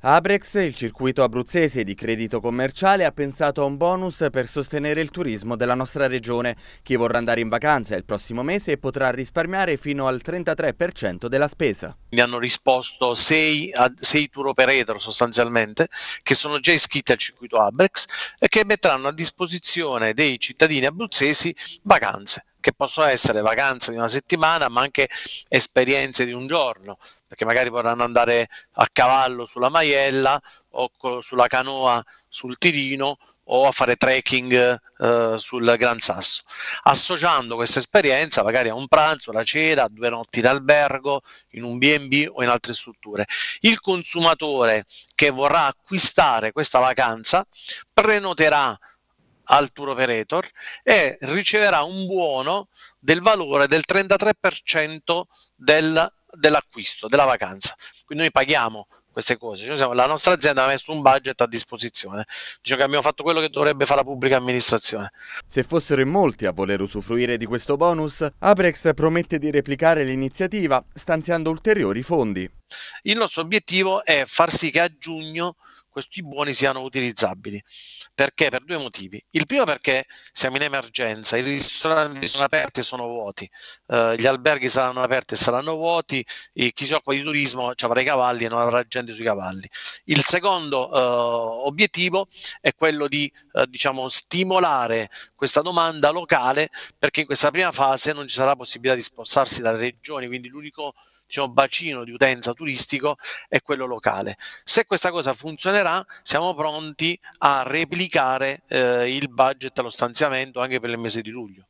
Abrex, il circuito abruzzese di credito commerciale, ha pensato a un bonus per sostenere il turismo della nostra regione. Chi vorrà andare in vacanza il prossimo mese potrà risparmiare fino al 33% della spesa. Mi hanno risposto sei tour operator sostanzialmente, che sono già iscritti al circuito Abrex e che metteranno a disposizione dei cittadini abruzzesi vacanze che possono essere vacanze di una settimana, ma anche esperienze di un giorno, perché magari vorranno andare a cavallo sulla maiella o co- sulla canoa sul Tirino o a fare trekking eh, sul Gran Sasso, associando questa esperienza magari a un pranzo, la cena, a due notti in albergo, in un BB o in altre strutture. Il consumatore che vorrà acquistare questa vacanza prenoterà al tour operator e riceverà un buono del valore del 33% del, dell'acquisto, della vacanza. Quindi noi paghiamo queste cose. Cioè, diciamo, la nostra azienda ha messo un budget a disposizione. Diciamo che abbiamo fatto quello che dovrebbe fare la pubblica amministrazione. Se fossero in molti a voler usufruire di questo bonus, Aprex promette di replicare l'iniziativa stanziando ulteriori fondi. Il nostro obiettivo è far sì che a giugno questi buoni siano utilizzabili. Perché? Per due motivi. Il primo perché siamo in emergenza, i ristoranti sono aperti e sono vuoti, uh, gli alberghi saranno aperti e saranno vuoti, e chi si occupa di turismo avrà i cavalli e non avrà gente sui cavalli. Il secondo uh, obiettivo è quello di uh, diciamo, stimolare questa domanda locale perché in questa prima fase non ci sarà possibilità di spostarsi dalle regioni, quindi l'unico diciamo, bacino di utenza turistico è quello locale. Se questa cosa funzionerà, siamo pronti a replicare eh, il budget allo stanziamento anche per il mese di luglio.